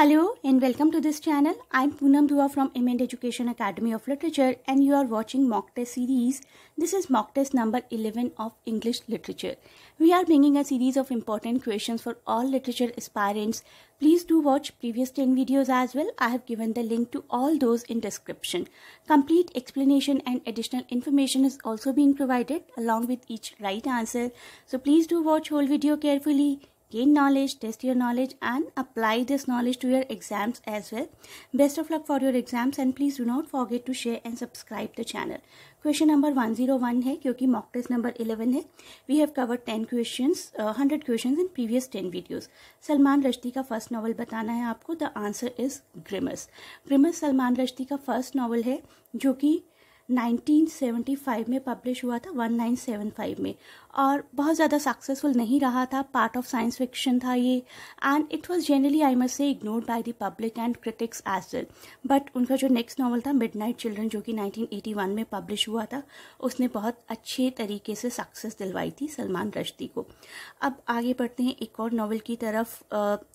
Hello and welcome to this channel. I'm Poonam Dua from MND Education Academy of Literature and you are watching mock test series. This is mock test number 11 of English literature. We are bringing a series of important questions for all literature aspirants. Please do watch previous 10 videos as well. I have given the link to all those in description. Complete explanation and additional information is also being provided along with each right answer. So please do watch whole video carefully. gain knowledge, test your knowledge, and apply this knowledge to your exams as well. Best of luck for your exams, and please do not forget to share and subscribe the channel. question number 101 hai kyunki mock test number 11 hai we have covered 10 questions uh, 100 questions in previous 10 videos salman Rushdie ka first novel batana hai aapko the answer is grimace grimace salman Rushdie ka first novel hai jo ki 1975 में publish हुआ था 1975 में और बहुत ज़्यादा successful नहीं रहा था पार्ट ऑफ साइंस फिक्शन था ये and it was generally I must say ignored by the public and critics as well but उनका जो नेक्स्ट नॉवल था मिडनाइट चिल्ड्रन जो कि 1981 में पब्लिश हुआ था उसने बहुत अच्छे तरीके से सक्सेस दिलवाई थी सलमान रश्दी को अब आगे बढ़ते हैं एक और नावल की तरफ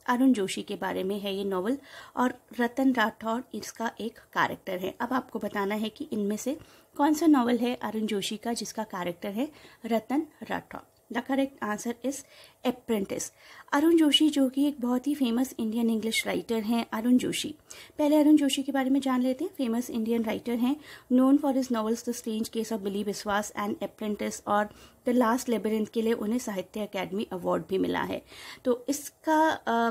अरुण जोशी के बारे में है ये नॉवल और रतन राठौर इसका एक कैरेक्टर है अब आपको बताना है कि इनमें से कौन सा नॉवल है अरुण जोशी का जिसका कैरेक्टर है Ratan Rathore the correct answer is apprentice Arun Joshi जो कि एक बहुत ही फेमस इंडियन इंग्लिश राइटर हैं अरुण जोशी पहले अरुण जोशी के बारे में जान लेते हैं फेमस इंडियन राइटर हैं known for his novels the strange case of Billy Biswas and apprentice और द लास्ट लेबरेंथ के लिए उन्हें साहित्य अकेडमी अवार्ड भी मिला है तो इसका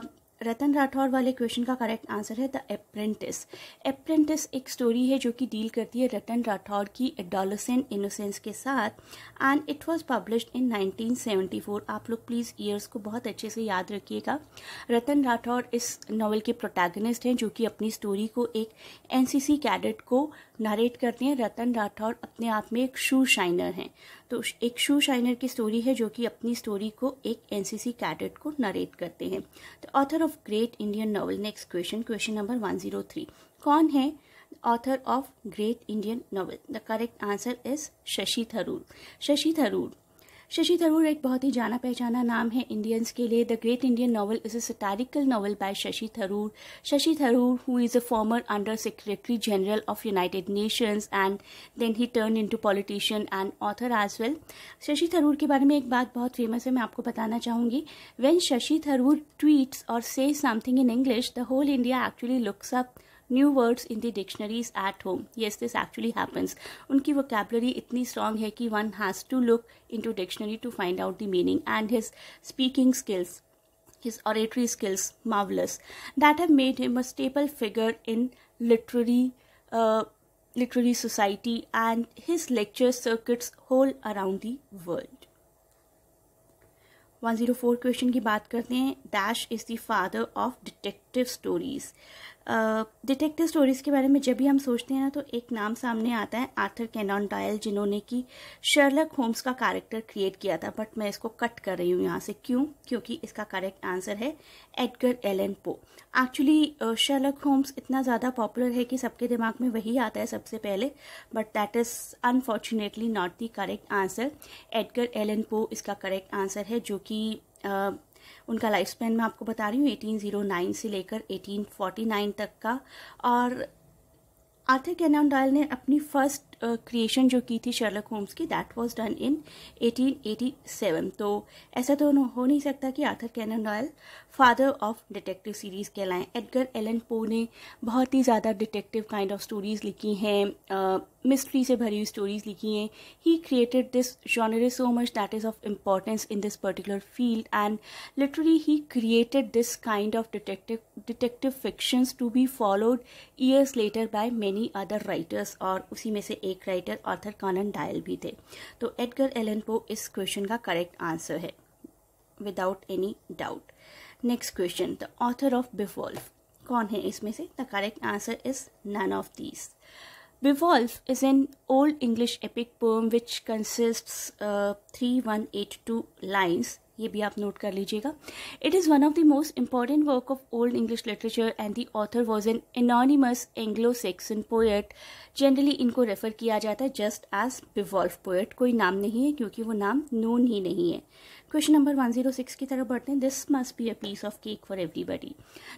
uh, रतन राठौर वाले क्वेश्चन का करेक्ट आंसर है द अप्रेंटिस अप्रेंटिस एक स्टोरी है जो कि डील करती है रतन राठौर की एडोलसेंट इनोसेंस के साथ and it was published in 1974 आप लोग प्लीज़ ईयर्स को बहुत अच्छे से याद रखिएगा रतन राठौर इस नावल के प्रोटैगनिस्ट हैं जो कि अपनी स्टोरी को एक एनसीसी कैडेट को नरेट करते हैं रतन राठौर अपने आप में एक शू शाइनर हैं तो एक शू शाइनर की स्टोरी है जो कि अपनी स्टोरी को एक एनसीसी कैडेट को नरेट करते हैं तो author of great Indian novel next question question number one zero three कौन है author of great Indian novel the correct answer is Shashi Tharoor Shashi Tharoor Shashi Tharoor एक बहुत ही जाना पहचाना नाम है इंडियंस के लिए the great Indian novel is a satirical by Shashi Tharoor Shashi Tharoor who is a former under secretary general of United Nations and then he turn into politician and author as well Shashi Tharoor के बारे में एक बात बहुत फेमस है मैं आपको बताना चाहूंगी वेन शशि थरूर ट्वीट्स और say something in English the whole India actually looks up new words in the dictionaries at home yes this actually happens उनकी वोकेबलरी इतनी स्ट्रांग है कि one has to look into dictionary to find out the meaning and his speaking skills his oratory skills marvelous that have made him a staple figure in literary uh, literary society and his lecture circuits whole around the world 104 question की बात करते हैं Dash is the father of detective. Detective stories detective stories के बारे में जब भी हम सोचते हैं ना तो एक नाम सामने आता है आर्थर कैनॉन डायल जिन्होंने कि शर्लक होम्स का कैरेक्टर क्रिएट किया था बट मैं इसको कट कर रही हूँ यहाँ से क्यों क्योंकि इसका करेक्ट आंसर है Edgar Allan Poe actually Sherlock Holmes इतना ज़्यादा पॉपुलर है कि सबके दिमाग में वही आता है सबसे पहले but that is unfortunately not the correct answer Edgar Allan Poe इसका करेक्ट आंसर है जो कि उनका लाइफ स्पैन मैं आपको बता रही हूँ 1809 से लेकर 1849 तक का और आर्थर कैनान डॉयल ने अपनी फर्स्ट क्रिएशन जो की थी शर्लक होम्स की दैट वाज डन इन 1887 तो ऐसा तो हो नहीं सकता कि Arthur Conan Doyle father of detective series कहलाएं एडगर एलन पो ने बहुत ही ज़्यादा डिटेक्टिव काइंड ऑफ स्टोरीज़ लिखी हैं मिस्ट्री से भरी हुई स्टोरीज़ लिखी हैं he created this genre so much that is of importance in this particular field and literally he created this kind of detective detective fictions to be followed years later by many other writers और उसी में से एक एक writer Arthur Connon dial भी थे तो Edgar Allan पो इस क्वेश्चन का करेक्ट आंसर है without any doubt next question the author of Beowulf कौन है इसमें से the correct answer is none of these Beowulf is an old English epic poem which consists uh, 3182 lines ये भी आप नोट कर लीजिएगा it is one of the most important work of old English literature and the author was an anonymous Anglo Saxon poet generally इनको refer किया जाता है just as बिवॉल्व poet कोई नाम नहीं है क्योंकि वो नाम नोन ही नहीं है question number one zero six की तरफ बढ़ते हैं this must be a piece of cake for everybody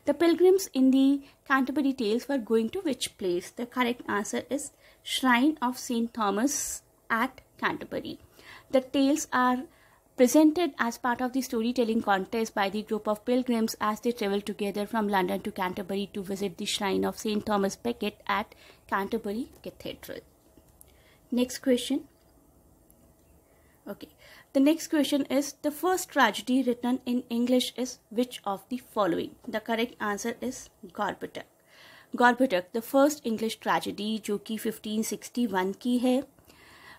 the pilgrims in the Canterbury Tales were going to which place the correct answer is shrine of Saint Thomas at Canterbury the tales are presented as part of the storytelling contest by the group of pilgrims as they travelled together from London to Canterbury to visit the shrine of St. Thomas Becket at Canterbury Cathedral. Next question. Okay, the next question is the first tragedy written in English is which of the following? The correct answer is Gorbatak. Gorbatak, the first English tragedy which 1561 की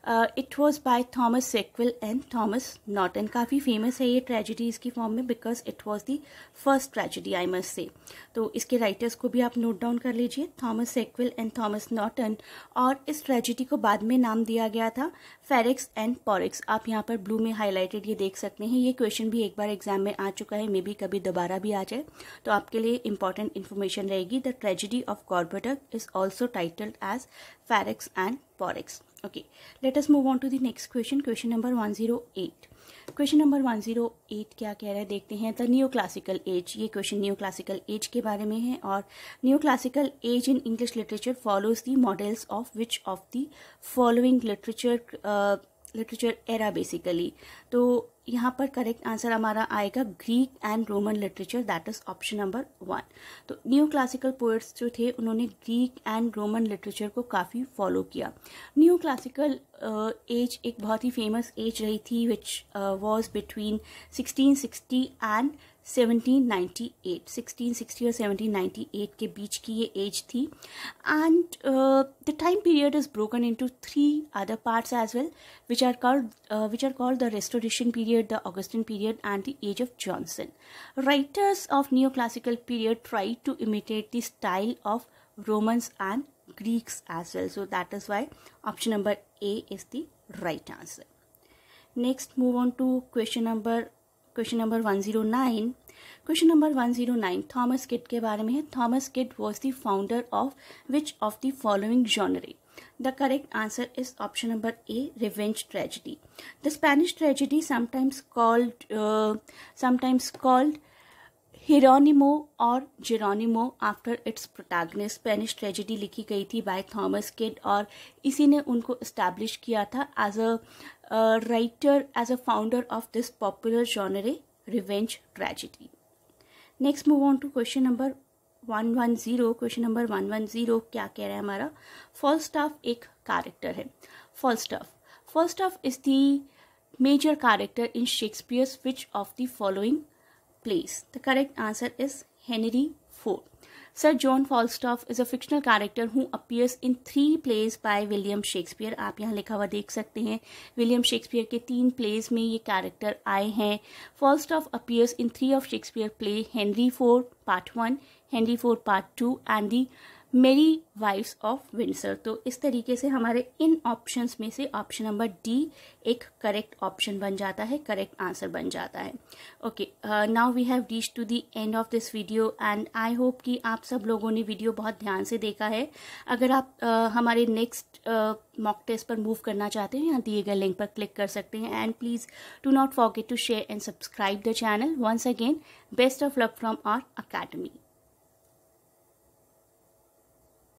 it was by Thomas Sackville and Thomas Norton काफ़ी famous है ये tragedy इसकी form में because it was the first tragedy I must say तो इसके writers को भी आप नोट डाउन कर लीजिए Thomas Sackville and Thomas Norton और इस ट्रेजिडी को बाद में नाम दिया गया था फेरिक्स एंड पॉरिक्स आप यहाँ पर ब्लू में हाईलाइटेड ये देख सकते हैं ये क्वेश्चन भी एक बार एग्जाम में आ चुका है मे बी कभी दोबारा भी आ जाए तो आपके लिए इंपॉर्टेंट इन्फॉर्मेशन रहेगी the tragedy of Gorboduc is also titled as Ferrex and Porrex okay let us move on to the next question question number 108 question number 108 क्या कह रहा है देखते हैं द न्यू क्लासिकल एज ये क्वेश्चन न्यू क्लासिकल एज के बारे में है और new classical age in English literature follows the models of which of the following literature literature era basically तो यहाँ पर करेक्ट आंसर हमारा आएगा Greek and Roman literature that is option number one तो न्यू क्लासिकल पोइट्स जो थे उन्होंने Greek and Roman literature को काफ़ी फॉलो किया न्यू क्लासिकल एज एक बहुत ही फेमस एज रही थी which was between 1660 and 1798 1660 or 1798 ke beech ki ye age thi and uh, the time period is broken into three other parts as well which are called uh, which are called the restoration period the Augustan period and the age of johnson writers of neoclassical period tried to imitate the style of romans and greeks as well so that is why option number a is the right answer next move on to question number question number one zero nine question number one zero nine Thomas Kyd के बारे में है Thomas Kyd was the founder of which of the following genre the correct answer is option number A revenge tragedy the Spanish tragedy sometimes called sometimes called Hieronimo और Jeronimo after its protagonist Spanish tragedy लिखी गई थी by Thomas kid और इसी ने उनको establish किया था as a uh, writer as a founder of this popular genre revenge tragedy next move on to question number 110 question number 110 kya keh raha hai falstaff ek character hai falstaff falstaff is the major character in shakespeare's which of the following plays the correct answer is henry IV. Sir John Falstaff is a fictional character who appears in three plays by William Shakespeare आप यहाँ लिखा हुआ देख सकते हैं William Shakespeare के तीन pledge में ये कैरेक्टर आए हैं Falstaff appears in three of Shakespeare play Henry four part one Henry four part two and the Merry Wives of Windsor तो इस तरीके से हमारे इन ऑप्शंस में से ऑप्शन नंबर डी एक करेक्ट ऑप्शन बन जाता है करेक्ट आंसर बन जाता है okay now we have reach to the end of this video and I hope कि आप सब लोगों ने वीडियो बहुत ध्यान से देखा है अगर आप uh, हमारे नेक्स्ट मॉक टेस्ट पर मूव करना चाहते हैं यहाँ दिए गए लिंक पर क्लिक कर सकते हैं and please do not forget to share and subscribe the channel once again best of luck from R academy